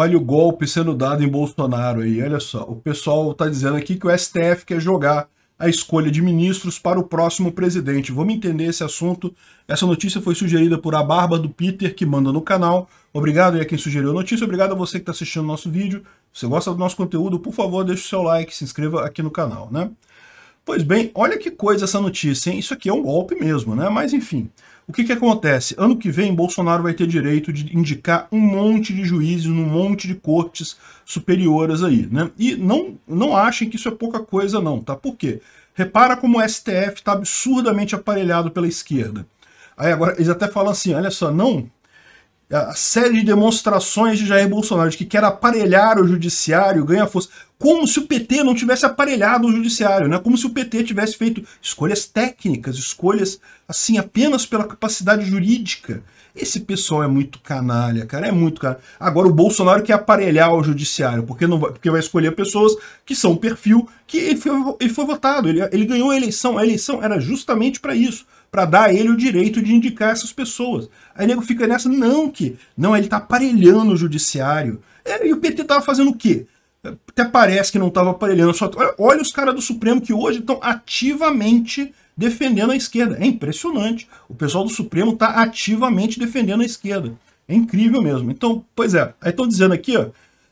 Olha o golpe sendo dado em Bolsonaro aí, olha só. O pessoal está dizendo aqui que o STF quer jogar a escolha de ministros para o próximo presidente. Vamos entender esse assunto. Essa notícia foi sugerida por a Barba do Peter, que manda no canal. Obrigado aí a quem sugeriu a notícia, obrigado a você que está assistindo o nosso vídeo. Se você gosta do nosso conteúdo, por favor, deixe o seu like, se inscreva aqui no canal, né? Pois bem, olha que coisa essa notícia, hein? Isso aqui é um golpe mesmo, né? Mas enfim, o que, que acontece? Ano que vem, Bolsonaro vai ter direito de indicar um monte de juízes, um monte de cortes superiores aí, né? E não, não achem que isso é pouca coisa não, tá? Por quê? Repara como o STF está absurdamente aparelhado pela esquerda. Aí agora, eles até falam assim, olha só, não a série de demonstrações de Jair Bolsonaro de que quer aparelhar o judiciário, ganha força, como se o PT não tivesse aparelhado o judiciário, né? como se o PT tivesse feito escolhas técnicas, escolhas assim apenas pela capacidade jurídica. Esse pessoal é muito canalha, cara, é muito canalha. Agora o Bolsonaro quer aparelhar o judiciário, porque, não vai, porque vai escolher pessoas que são o perfil que ele foi, ele foi votado, ele, ele ganhou a eleição, a eleição era justamente para isso para dar a ele o direito de indicar essas pessoas. Aí nego fica nessa, não, que não, ele está aparelhando o judiciário. É, e o PT estava fazendo o quê? Até parece que não estava aparelhando. Só... Olha, olha os caras do Supremo que hoje estão ativamente defendendo a esquerda. É impressionante. O pessoal do Supremo está ativamente defendendo a esquerda. É incrível mesmo. Então, pois é. Aí estão dizendo aqui, ó.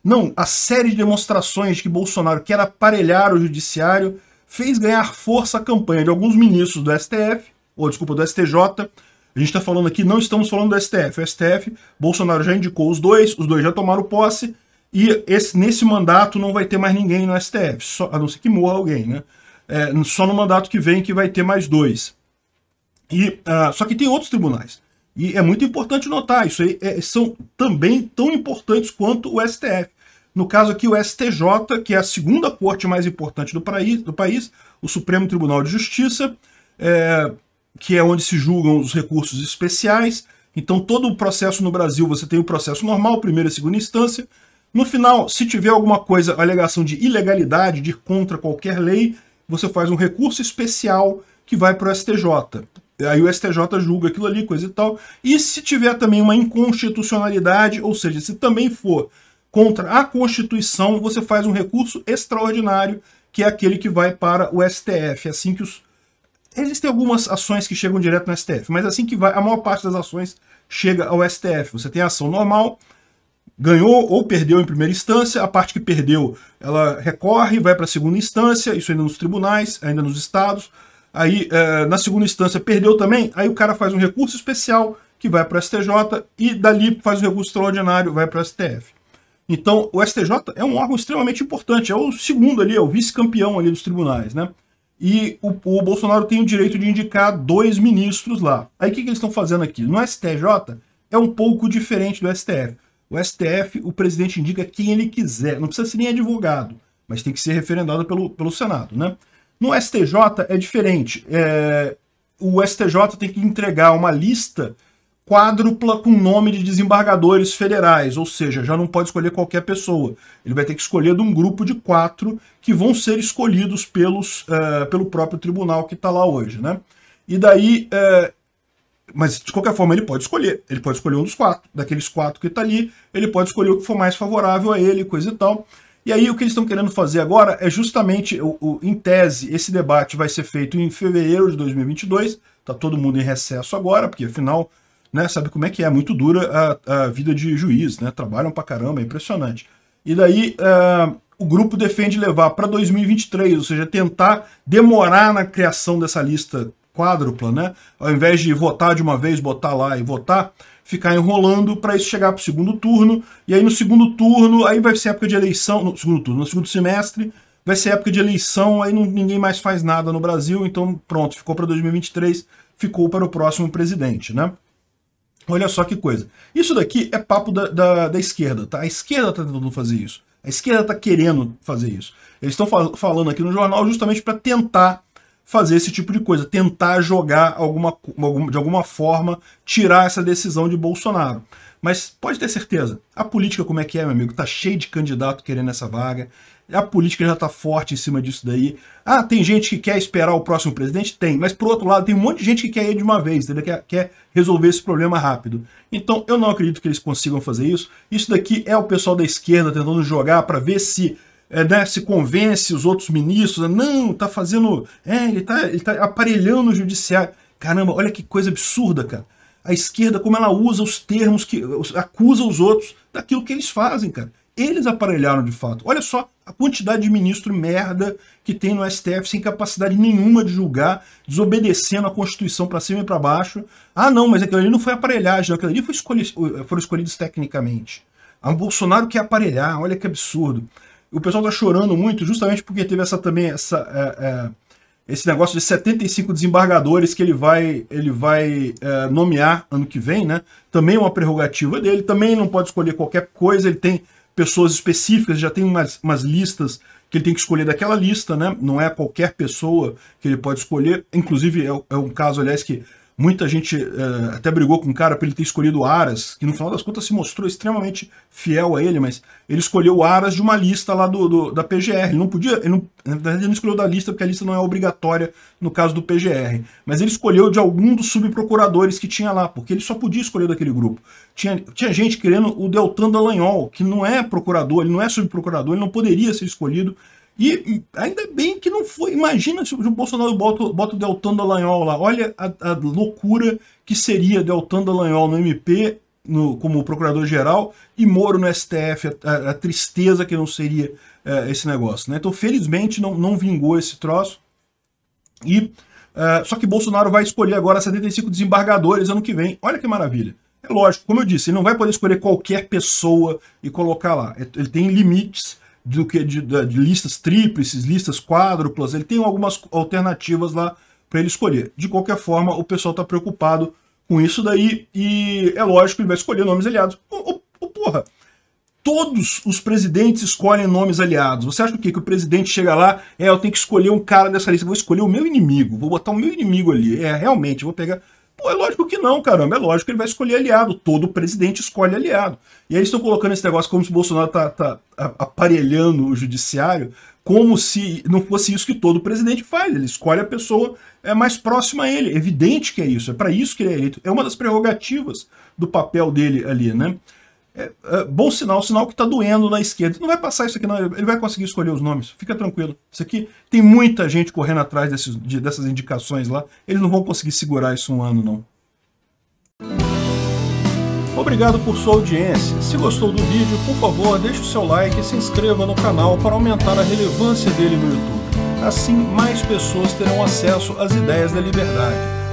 Não, a série de demonstrações de que Bolsonaro quer aparelhar o judiciário fez ganhar força a campanha de alguns ministros do STF ou desculpa, do STJ. A gente está falando aqui, não estamos falando do STF. O STF, Bolsonaro já indicou os dois, os dois já tomaram posse, e esse, nesse mandato não vai ter mais ninguém no STF, só, a não ser que morra alguém, né? É, só no mandato que vem que vai ter mais dois. E, uh, só que tem outros tribunais. E é muito importante notar, isso aí é, são também tão importantes quanto o STF. No caso aqui, o STJ, que é a segunda corte mais importante do, praí, do país, o Supremo Tribunal de Justiça, é, que é onde se julgam os recursos especiais. Então, todo o processo no Brasil, você tem o processo normal, primeira e segunda instância. No final, se tiver alguma coisa, alegação de ilegalidade, de ir contra qualquer lei, você faz um recurso especial que vai para o STJ. Aí o STJ julga aquilo ali, coisa e tal. E se tiver também uma inconstitucionalidade, ou seja, se também for contra a Constituição, você faz um recurso extraordinário, que é aquele que vai para o STF. É assim que os Existem algumas ações que chegam direto no STF, mas assim que vai, a maior parte das ações chega ao STF. Você tem a ação normal, ganhou ou perdeu em primeira instância, a parte que perdeu, ela recorre, vai para a segunda instância, isso ainda nos tribunais, ainda nos estados. Aí, é, na segunda instância, perdeu também, aí o cara faz um recurso especial que vai para o STJ e dali faz um recurso extraordinário, vai para o STF. Então, o STJ é um órgão extremamente importante, é o segundo ali, é o vice-campeão ali dos tribunais, né? e o, o, Bolsonaro tem o direito de indicar dois ministros lá. Aí o que, que eles estão fazendo aqui? No STJ é um pouco diferente do STF. O STF, o presidente indica quem ele quiser, não precisa ser nem advogado, mas tem que ser referendado pelo, pelo Senado, né? No STJ é diferente. É, o STJ tem que entregar uma lista quádrupla com nome de desembargadores federais, ou seja, já não pode escolher qualquer pessoa. Ele vai ter que escolher de um grupo de quatro que vão ser escolhidos pelos, uh, pelo próprio tribunal que está lá hoje. Né? E daí, uh, mas de qualquer forma ele pode escolher. Ele pode escolher um dos quatro, daqueles quatro que está ali, ele pode escolher o que for mais favorável a ele, coisa e tal. E aí o que eles estão querendo fazer agora é justamente, o, o, em tese, esse debate vai ser feito em fevereiro de 2022, está todo mundo em recesso agora, porque afinal né? Sabe como é que é? Muito dura a, a vida de juiz, né? Trabalham pra caramba, é impressionante. E daí uh, o grupo defende levar para 2023, ou seja, tentar demorar na criação dessa lista quádrupla, né? Ao invés de votar de uma vez, botar lá e votar, ficar enrolando para isso chegar para o segundo turno. E aí no segundo turno, aí vai ser época de eleição, no segundo turno, no segundo semestre, vai ser época de eleição, aí não, ninguém mais faz nada no Brasil, então pronto, ficou para 2023, ficou para o próximo presidente, né? Olha só que coisa. Isso daqui é papo da, da, da esquerda, tá? A esquerda está tentando fazer isso. A esquerda está querendo fazer isso. Eles estão fal falando aqui no jornal justamente para tentar fazer esse tipo de coisa, tentar jogar alguma, de alguma forma, tirar essa decisão de Bolsonaro. Mas pode ter certeza, a política como é que é, meu amigo? Tá cheio de candidato querendo essa vaga, a política já está forte em cima disso daí. Ah, tem gente que quer esperar o próximo presidente? Tem. Mas, por outro lado, tem um monte de gente que quer ir de uma vez, entendeu? Quer, quer resolver esse problema rápido. Então, eu não acredito que eles consigam fazer isso. Isso daqui é o pessoal da esquerda tentando jogar para ver se é, né, se convence os outros ministros, não, tá fazendo, é, ele está ele tá aparelhando o judiciário. Caramba, olha que coisa absurda, cara. A esquerda, como ela usa os termos que acusa os outros daquilo que eles fazem, cara. Eles aparelharam de fato. Olha só a quantidade de ministro merda que tem no STF sem capacidade nenhuma de julgar, desobedecendo a Constituição para cima e para baixo. Ah, não, mas aquilo ali não foi aparelhagem, aquilo ali foi escolhi foram escolhidos tecnicamente. Ah, o Bolsonaro quer aparelhar, olha que absurdo. O pessoal está chorando muito justamente porque teve essa também essa é, é, esse negócio de 75 desembargadores que ele vai ele vai é, nomear ano que vem, né? Também é uma prerrogativa dele, também não pode escolher qualquer coisa, ele tem pessoas específicas, já tem umas, umas listas que ele tem que escolher daquela lista, né? Não é qualquer pessoa que ele pode escolher. Inclusive, é, é um caso, aliás, que Muita gente uh, até brigou com o cara para ele ter escolhido Aras, que no final das contas se mostrou extremamente fiel a ele, mas ele escolheu Aras de uma lista lá do, do da PGR. Ele não podia, ele não, na verdade, ele não escolheu da lista porque a lista não é obrigatória no caso do PGR. Mas ele escolheu de algum dos subprocuradores que tinha lá, porque ele só podia escolher daquele grupo. Tinha, tinha gente querendo o Deltan Dallagnol, que não é procurador, ele não é subprocurador, ele não poderia ser escolhido e ainda bem que não foi. Imagina se o Bolsonaro bota, bota o Deltan Dallagnol lá. Olha a, a loucura que seria Deltan Dallagnol no MP, no, como procurador-geral, e Moro no STF, a, a tristeza que não seria é, esse negócio. Né? Então, felizmente, não, não vingou esse troço. E uh, Só que Bolsonaro vai escolher agora 75 desembargadores ano que vem. Olha que maravilha. É lógico, como eu disse, ele não vai poder escolher qualquer pessoa e colocar lá. É, ele tem limites do que de, de, de listas tríplices, listas quádruplas, ele tem algumas alternativas lá para ele escolher. De qualquer forma, o pessoal está preocupado com isso daí e é lógico, ele vai escolher nomes aliados. O porra, todos os presidentes escolhem nomes aliados. Você acha o quê? Que o presidente chega lá, é, eu tenho que escolher um cara dessa lista, vou escolher o meu inimigo, vou botar o meu inimigo ali. É, realmente, vou pegar Pô, é lógico que não, caramba. É lógico que ele vai escolher aliado. Todo presidente escolhe aliado. E aí estão colocando esse negócio como se o Bolsonaro tá, tá aparelhando o judiciário, como se não fosse isso que todo presidente faz. Ele escolhe a pessoa é mais próxima a ele. É evidente que é isso. É para isso que ele é eleito. É uma das prerrogativas do papel dele ali, né? É, é, bom sinal, sinal que está doendo na esquerda. Não vai passar isso aqui, não. Ele vai conseguir escolher os nomes. Fica tranquilo. Isso aqui tem muita gente correndo atrás desses, de, dessas indicações lá. Eles não vão conseguir segurar isso um ano, não. Obrigado por sua audiência. Se gostou do vídeo, por favor, deixe o seu like e se inscreva no canal para aumentar a relevância dele no YouTube. Assim, mais pessoas terão acesso às ideias da liberdade